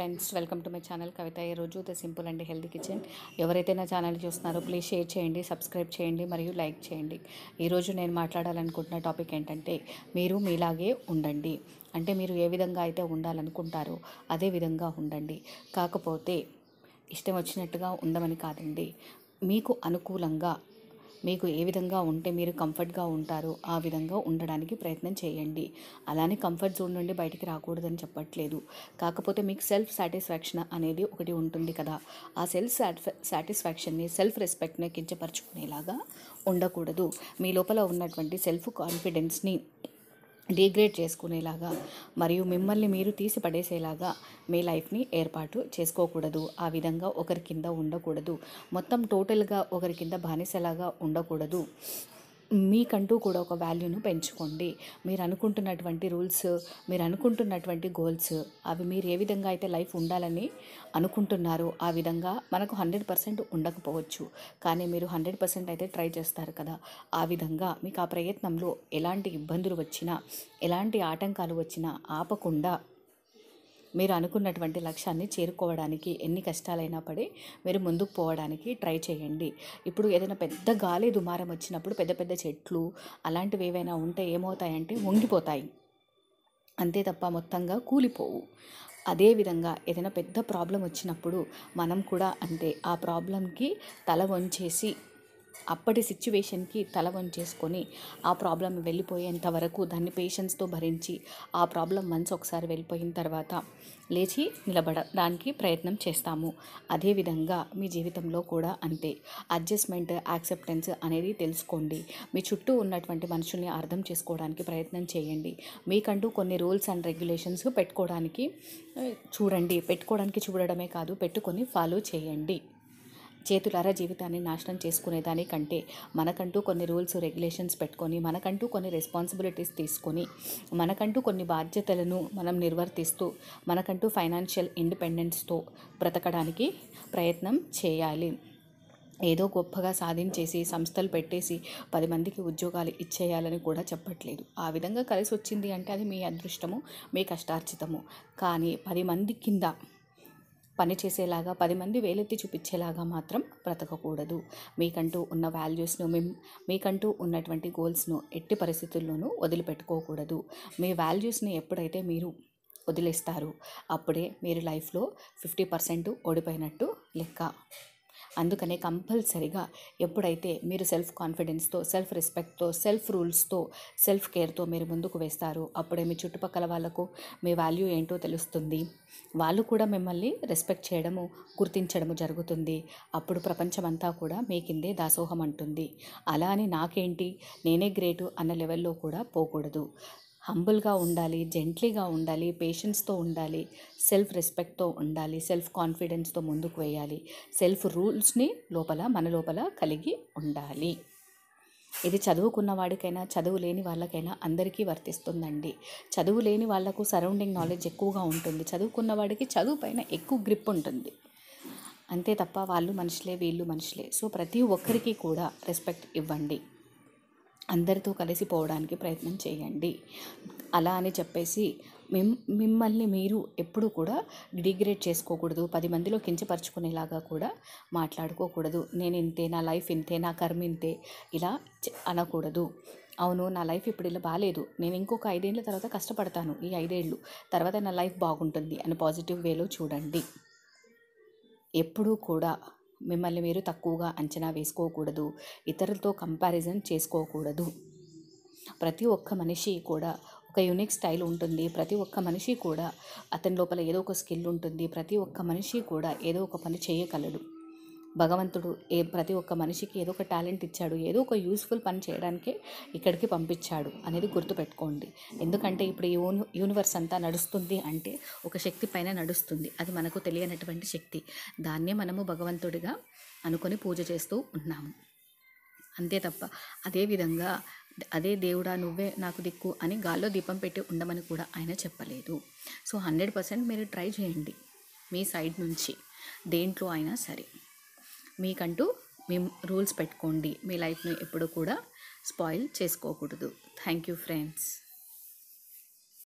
friends welcome to my channel Kavitha ఈరోజు the simple and healthy kitchen ఎవరైతే నా channel చూస్తున్నారో ప్లీజ్ షేర్ చేయండి సబ్స్క్రైబ్ చేయండి మరియు లైక్ చేయండి ఈరోజు నేను మాట్లాడాలనుకుంటున్న టాపిక్ ఏంటంటే మీరు మీలాగే ఉండండి అంటే మీరు ఏ విధంగా అయితే ఉండాలనుకుంటారో అదే విధంగా ఉండండి కాకపోతే ఇష్టం వచ్చినట్టుగా ఉండమని కాదండి మీకు అనుకూలంగా మీకు ఏ విధంగా ఉంటే మీరు కంఫర్ట్గా ఉంటారో ఆ విధంగా ఉండడానికి ప్రయత్నం చేయండి అలానే కంఫర్ట్ జోన్ నుండి బయటికి రాకూడదని చెప్పట్లేదు కాకపోతే మీకు సెల్ఫ్ సాటిస్ఫాక్షన్ అనేది ఒకటి ఉంటుంది కదా ఆ సెల్ఫ్ సాటిస్ఫాక్షన్ని సెల్ఫ్ రెస్పెక్ట్ని కించపరచుకునేలాగా ఉండకూడదు మీ లోపల ఉన్నటువంటి సెల్ఫ్ కాన్ఫిడెన్స్ని డిగ్రేడ్ చేసుకునేలాగా మరియు మిమ్మల్ని మీరు తీసి పడేసేలాగా మీ లైఫ్ని ఏర్పాటు చేసుకోకూడదు ఆ విధంగా ఒకరి కింద ఉండకూడదు మొత్తం టోటల్గా ఒకరి కింద బానిసలాగా ఉండకూడదు మీకంటూ కూడా ఒక వాల్యూను పెంచుకోండి మీరు అనుకుంటున్నటువంటి రూల్స్ మీరు అనుకుంటున్నటువంటి గోల్స్ అవి మీరు ఏ విధంగా అయితే లైఫ్ ఉండాలని అనుకుంటున్నారో ఆ విధంగా మనకు హండ్రెడ్ పర్సెంట్ ఉండకపోవచ్చు కానీ మీరు హండ్రెడ్ పర్సెంట్ అయితే ట్రై చేస్తారు కదా ఆ విధంగా మీకు ఆ ప్రయత్నంలో ఎలాంటి ఇబ్బందులు వచ్చినా ఎలాంటి ఆటంకాలు వచ్చినా ఆపకుండా మీరు అనుకున్నటువంటి లక్ష్యాన్ని చేరుకోవడానికి ఎన్ని కష్టాలైనా పడి మీరు ముందుకు పోవడానికి ట్రై చేయండి ఇప్పుడు ఏదైనా పెద్ద గాలి దుమారం వచ్చినప్పుడు పెద్ద పెద్ద చెట్లు అలాంటివి ఏవైనా ఉంటే ఏమవుతాయంటే వంగిపోతాయి అంతే తప్ప మొత్తంగా కూలిపోవు అదేవిధంగా ఏదైనా పెద్ద ప్రాబ్లం వచ్చినప్పుడు మనం కూడా అంతే ఆ ప్రాబ్లంకి తల వంచేసి అప్పటి సిచ్యువేషన్కి తల వంచేసుకొని ఆ ప్రాబ్లం వెళ్ళిపోయేంత వరకు దాన్ని పేషెన్స్తో భరించి ఆ ప్రాబ్లం వన్స్ ఒకసారి వెళ్ళిపోయిన తర్వాత లేచి నిలబడడానికి ప్రయత్నం చేస్తాము అదేవిధంగా మీ జీవితంలో కూడా అంతే అడ్జస్ట్మెంట్ యాక్సెప్టెన్స్ అనేది తెలుసుకోండి మీ చుట్టూ ఉన్నటువంటి మనుషుల్ని అర్థం చేసుకోవడానికి ప్రయత్నం చేయండి మీకంటూ కొన్ని రూల్స్ అండ్ రెగ్యులేషన్స్ పెట్టుకోవడానికి చూడండి పెట్టుకోవడానికి చూడడమే కాదు పెట్టుకొని ఫాలో చేయండి చేతులారా జీవితాన్ని నాశనం చేసుకునేదాని కంటే మనకంటూ కొన్ని రూల్స్ రెగ్యులేషన్స్ పెట్టుకొని మనకంటూ కొన్ని రెస్పాన్సిబిలిటీస్ తీసుకొని మనకంటూ కొన్ని బాధ్యతలను మనం నిర్వర్తిస్తూ మనకంటూ ఫైనాన్షియల్ ఇండిపెండెన్స్తో బ్రతకడానికి ప్రయత్నం చేయాలి ఏదో గొప్పగా సాధించేసి సంస్థలు పెట్టేసి పది మందికి ఉద్యోగాలు ఇచ్చేయాలని కూడా చెప్పట్లేదు ఆ విధంగా కలిసి వచ్చింది అంటే అది మీ అదృష్టము మీ కష్టార్జితము కానీ పది మంది కింద పనిచేసేలాగా పది మంది వేలెత్తి చూపించేలాగా మాత్రం బ్రతకకూడదు మీకంటూ ఉన్న వాల్యూస్ను మీ మీకంటూ ఉన్నటువంటి గోల్స్ను ఎట్టి పరిస్థితుల్లోనూ వదిలిపెట్టుకోకూడదు మీ వాల్యూస్ని ఎప్పుడైతే మీరు వదిలేస్తారు అప్పుడే మీరు లైఫ్లో ఫిఫ్టీ పర్సెంట్ ఓడిపోయినట్టు లెక్క అందుకనే కంపల్సరిగా ఎప్పుడైతే మీరు సెల్ఫ్ కాన్ఫిడెన్స్తో సెల్ఫ్ రెస్పెక్ట్తో సెల్ఫ్ రూల్స్తో సెల్ఫ్ కేర్తో మీరు ముందుకు వేస్తారు అప్పుడే మీ చుట్టుపక్కల వాళ్ళకు మీ వాల్యూ ఏంటో తెలుస్తుంది వాళ్ళు కూడా మిమ్మల్ని రెస్పెక్ట్ చేయడము గుర్తించడము జరుగుతుంది అప్పుడు ప్రపంచమంతా కూడా మీ కిందే దాసోహం అంటుంది అలా అని నాకేంటి నేనే గ్రేటు అన్న లెవెల్లో కూడా పోకూడదు హంబుల్గా ఉండాలి జెంట్లీగా ఉండాలి పేషెన్స్తో ఉండాలి సెల్ఫ్ రెస్పెక్ట్తో ఉండాలి సెల్ఫ్ కాన్ఫిడెన్స్తో ముందుకు వేయాలి సెల్ఫ్ రూల్స్ని లోపల మన లోపల కలిగి ఉండాలి ఇది చదువుకున్న వాడికైనా చదువు లేని వాళ్ళకైనా అందరికీ వర్తిస్తుందండి చదువు లేని వాళ్లకు సరౌండింగ్ నాలెడ్జ్ ఎక్కువగా ఉంటుంది చదువుకున్న వాడికి చదువు పైన ఎక్కువ గ్రిప్ ఉంటుంది అంతే తప్ప వాళ్ళు మనుషులే వీళ్ళు మనుషులే సో ప్రతి ఒక్కరికి కూడా రెస్పెక్ట్ ఇవ్వండి అందరితో కలిసిపోవడానికి ప్రయత్నం చేయండి అలా అని చెప్పేసి మిమ్ మిమ్మల్ని మీరు ఎప్పుడూ కూడా డిగ్రేడ్ చేసుకోకూడదు పది మందిలో కించపరుచుకునేలాగా కూడా మాట్లాడుకోకూడదు నేను ఇంతే నా లైఫ్ ఇంతే నా కర్మ ఇంతే ఇలా అనకూడదు అవును నా లైఫ్ ఇప్పుడు ఇలా బాగాలేదు నేను ఇంకొక ఐదేళ్ళ తర్వాత కష్టపడతాను ఈ ఐదేళ్ళు తర్వాత నా లైఫ్ బాగుంటుంది అని పాజిటివ్ వేలో చూడండి ఎప్పుడూ కూడా మిమ్మల్ని మీరు తక్కువగా అంచనా వేసుకోకూడదు ఇతరులతో కంపారిజన్ చేసుకోకూడదు ప్రతి ఒక్క మనిషి కూడా ఒక యూనిక్ స్టైల్ ఉంటుంది ప్రతి ఒక్క మనిషి కూడా అతని లోపల ఏదో ఒక స్కిల్ ఉంటుంది ప్రతి ఒక్క మనిషి కూడా ఏదో ఒక పని చేయగలడు భగవంతుడు ఏ ప్రతి ఒక్క మనిషికి ఏదో ఒక టాలెంట్ ఇచ్చాడు ఏదో ఒక యూస్ఫుల్ పని చేయడానికే ఇక్కడికి పంపించాడు అనేది గుర్తుపెట్టుకోండి ఎందుకంటే ఇప్పుడు యూని యూనివర్స్ అంతా నడుస్తుంది అంటే ఒక శక్తి పైన నడుస్తుంది అది మనకు తెలియనటువంటి శక్తి దాన్నే మనము భగవంతుడిగా అనుకొని పూజ చేస్తూ ఉన్నాము అంతే తప్ప అదేవిధంగా అదే దేవుడా నువ్వే నాకు దిక్కు అని గాల్లో దీపం పెట్టి ఉండమని కూడా ఆయన చెప్పలేదు సో హండ్రెడ్ పర్సెంట్ మీరు ట్రై చేయండి మీ సైడ్ నుంచి దేంట్లో అయినా సరే మీకంటూ మేము రూల్స్ పెట్టుకోండి మీ లైఫ్ను ఎప్పుడు కూడా స్పాయిల్ చేసుకోకూడదు థ్యాంక్ యూ ఫ్రెండ్స్